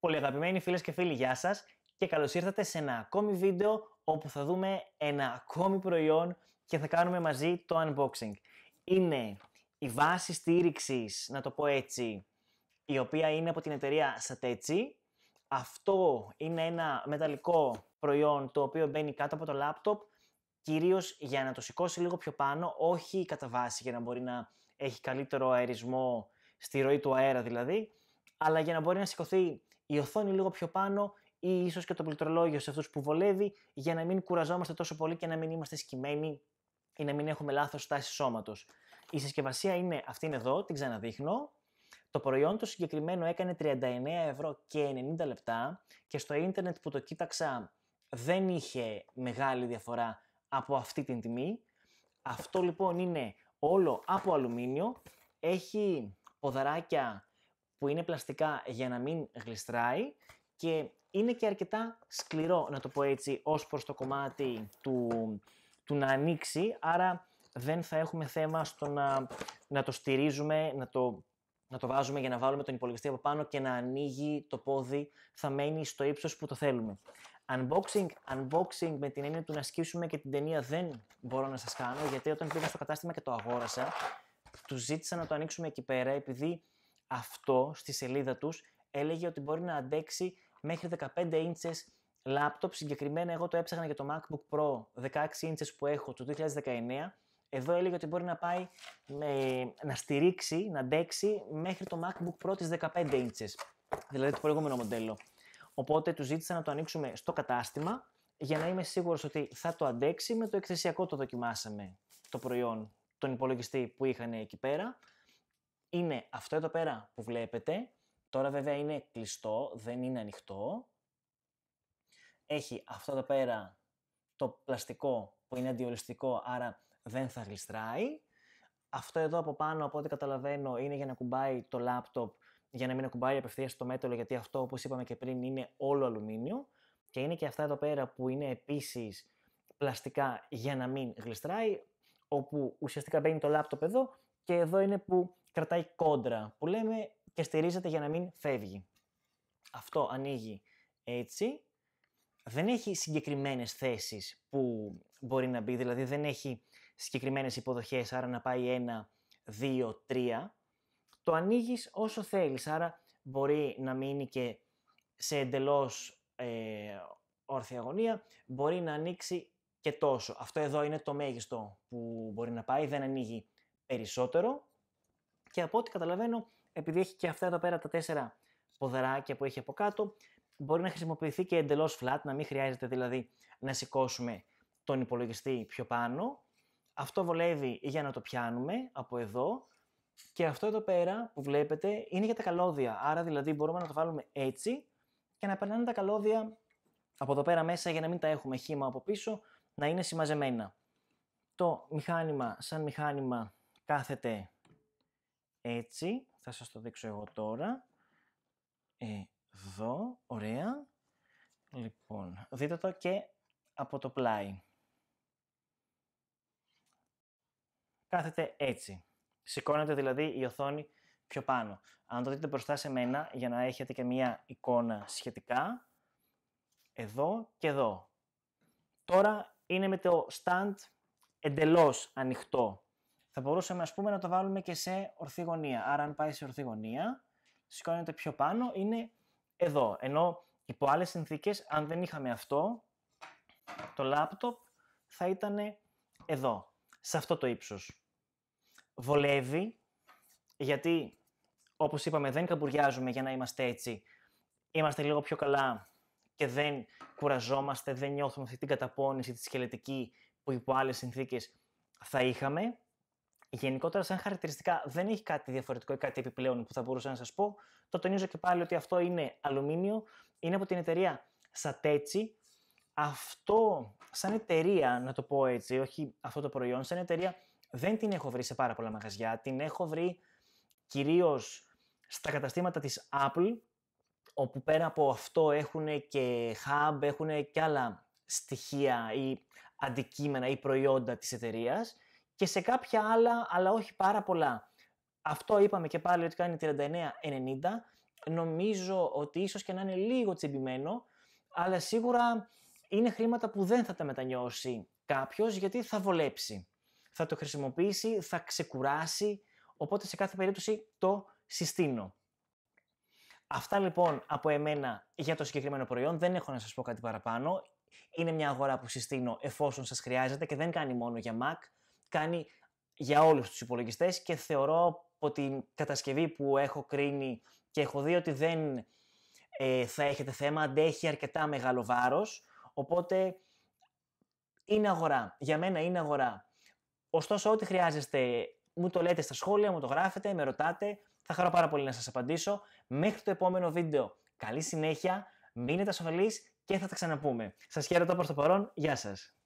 Πολύ αγαπημένοι φίλες και φίλοι, γεια σας και καλώς ήρθατε σε ένα ακόμη βίντεο όπου θα δούμε ένα ακόμη προϊόν και θα κάνουμε μαζί το unboxing. Είναι η βάση στήριξης, να το πω έτσι, η οποία είναι από την εταιρεία Satechi. Αυτό είναι ένα μεταλλικό προϊόν το οποίο μπαίνει κάτω από το λάπτοπ κυρίως για να το σηκώσει λίγο πιο πάνω, όχι κατά βάση για να μπορεί να έχει καλύτερο αερισμό στη ροή του αέρα δηλαδή, αλλά για να μπορεί να σηκωθεί η οθόνη λίγο πιο πάνω ή ίσως και το πληκτρολόγιο σε αυτούς που βολεύει για να μην κουραζόμαστε τόσο πολύ και να μην είμαστε σκημένοι ή να μην έχουμε λάθος στάση σώματος. Η συσκευασία είναι αυτή εδώ, την ξαναδείχνω. Το προϊόν το συγκεκριμένο έκανε 39 ευρώ και 90 λεπτά και στο ίντερνετ που το κοίταξα δεν είχε μεγάλη διαφορά από αυτή την τιμή. Αυτό λοιπόν είναι όλο από αλουμίνιο, έχει ποδαράκια που είναι πλαστικά για να μην γλιστράει και είναι και αρκετά σκληρό, να το πω έτσι, ως προς το κομμάτι του, του να ανοίξει, άρα δεν θα έχουμε θέμα στο να, να το στηρίζουμε, να το, να το βάζουμε για να βάλουμε τον υπολογιστή από πάνω και να ανοίγει το πόδι, θα μένει στο ύψος που το θέλουμε. Unboxing, unboxing με την έννοια του να σκύψουμε και την ταινία δεν μπορώ να σας κάνω, γιατί όταν πήγα στο κατάστημα και το αγόρασα, του ζήτησα να το ανοίξουμε εκεί πέρα, επειδή αυτό στη σελίδα τους έλεγε ότι μπορεί να αντέξει μέχρι 15 ίντσες λάπτοπ. Συγκεκριμένα εγώ το έψαχνα για το MacBook Pro 16 ίντσες που έχω το 2019. Εδώ έλεγε ότι μπορεί να πάει, να στηρίξει, να αντέξει μέχρι το MacBook Pro τις 15 ίντσες. Δηλαδή το προηγούμενο μοντέλο. Οπότε του ζήτησα να το ανοίξουμε στο κατάστημα για να είμαι σίγουρος ότι θα το αντέξει. Με το εκθεσιακό το δοκιμάσαμε το προϊόν, τον υπολογιστή που είχαν εκεί πέρα είναι αυτό εδώ πέρα που βλέπετε. Τώρα βέβαια είναι κλειστό, δεν είναι ανοιχτό. Έχει αυτό εδώ πέρα το πλαστικό που είναι αντιοριστικό, άρα δεν θα γλιστράει. Αυτό εδώ από πάνω, από ό,τι καταλαβαίνω, είναι για να κουμπάει το λάπτοπ, για να μην ακουμπάει απευθείας το μέτωλο, γιατί αυτό, όπως είπαμε και πριν, είναι όλο αλουμίνιο. Και είναι και αυτά εδώ πέρα που είναι επίσης πλαστικά για να μην γλιστράει, όπου ουσιαστικά μπαίνει το λάπτοπ εδώ και εδώ είναι που κρατάει κόντρα, που λέμε και στηρίζεται για να μην φεύγει. Αυτό ανοίγει έτσι. Δεν έχει συγκεκριμένες θέσεις που μπορεί να μπει, δηλαδή δεν έχει συγκεκριμένες υποδοχές, άρα να πάει ένα, δύο, τρία. Το ανοίγεις όσο θέλεις, άρα μπορεί να μείνει και σε εντελώς ε, όρθια μπορεί να ανοίξει και τόσο. Αυτό εδώ είναι το μέγιστο που μπορεί να πάει, δεν ανοίγει περισσότερο και από ό,τι καταλαβαίνω, επειδή έχει και αυτά εδώ πέρα τα τέσσερα ποδαράκια που έχει από κάτω, μπορεί να χρησιμοποιηθεί και εντελώς flat, να μην χρειάζεται δηλαδή να σηκώσουμε τον υπολογιστή πιο πάνω. Αυτό βολεύει για να το πιάνουμε από εδώ και αυτό εδώ πέρα που βλέπετε είναι για τα καλώδια. Άρα δηλαδή μπορούμε να το βάλουμε έτσι και να περνάνε τα καλώδια από εδώ πέρα μέσα για να μην τα έχουμε χύμα από πίσω, να είναι συμμαζεμένα. Το μηχάνημα σαν μηχάνημα κάθεται έτσι, θα σας το δείξω εγώ τώρα, εδώ, ωραία, λοιπόν, δείτε το και από το πλάι. Κάθετε έτσι. Σηκώνεται δηλαδή η οθόνη πιο πάνω. Αν το δείτε μπροστά σε μένα, για να έχετε και μία εικόνα σχετικά, εδώ και εδώ. Τώρα είναι με το stand εντελώς ανοιχτό θα μπορούσαμε ας πούμε να το βάλουμε και σε ορθή γωνία. Άρα αν πάει σε ορθή γωνία, σηκώνεται πιο πάνω, είναι εδώ. Ενώ υπό άλλες συνθήκες, αν δεν είχαμε αυτό, το λάπτοπ θα ήταν εδώ, σε αυτό το ύψος. Βολεύει, γιατί όπως είπαμε δεν καμπουριάζουμε για να είμαστε έτσι. Είμαστε λίγο πιο καλά και δεν κουραζόμαστε, δεν νιώθουμε αυτή την καταπώνηση τη σκελετική που υπό άλλες συνθήκες θα είχαμε γενικότερα σαν χαρακτηριστικά δεν έχει κάτι διαφορετικό ή κάτι επιπλέον που θα μπορούσα να σας πω. Το τονίζω και πάλι ότι αυτό είναι αλουμίνιο, είναι από την εταιρεία Satechi. Αυτό σαν εταιρεία, να το πω έτσι, όχι αυτό το προϊόν, σαν εταιρεία δεν την έχω βρει σε πάρα πολλά μαγαζιά. Την έχω βρει κυρίως στα καταστήματα της Apple, όπου πέρα από αυτό έχουν και hub, έχουν και άλλα στοιχεία ή αντικείμενα ή προϊόντα της εταιρείας και σε κάποια άλλα, αλλά όχι πάρα πολλά. Αυτό είπαμε και πάλι ότι κάνει 39-90. Νομίζω ότι ίσως και να είναι λίγο τσιμπημένο, αλλά σίγουρα είναι χρήματα που δεν θα τα μετανιώσει κάποιος γιατί θα βολέψει. Θα το χρησιμοποιήσει, θα ξεκουράσει, οπότε σε κάθε περίπτωση το συστήνω. Αυτά λοιπόν από εμένα για το συγκεκριμένο προϊόν. Δεν έχω να σας πω κάτι παραπάνω. Είναι μια αγορά που συστήνω εφόσον σας χρειάζεται και δεν κάνει μόνο για Mac κάνει για όλους τους υπολογιστές και θεωρώ από την κατασκευή που έχω κρίνει και έχω δει ότι δεν ε, θα έχετε θέμα, αντέχει αρκετά μεγάλο βάρος, οπότε είναι αγορά. Για μένα είναι αγορά. Ωστόσο, ό,τι χρειάζεστε, μου το λέτε στα σχόλια, μου το γράφετε, με ρωτάτε. Θα χαρώ πάρα πολύ να σας απαντήσω. Μέχρι το επόμενο βίντεο. Καλή συνέχεια, μείνετε ασφαλείς και θα τα ξαναπούμε. Σας χαίρετο προς το παρόν. Γεια σας.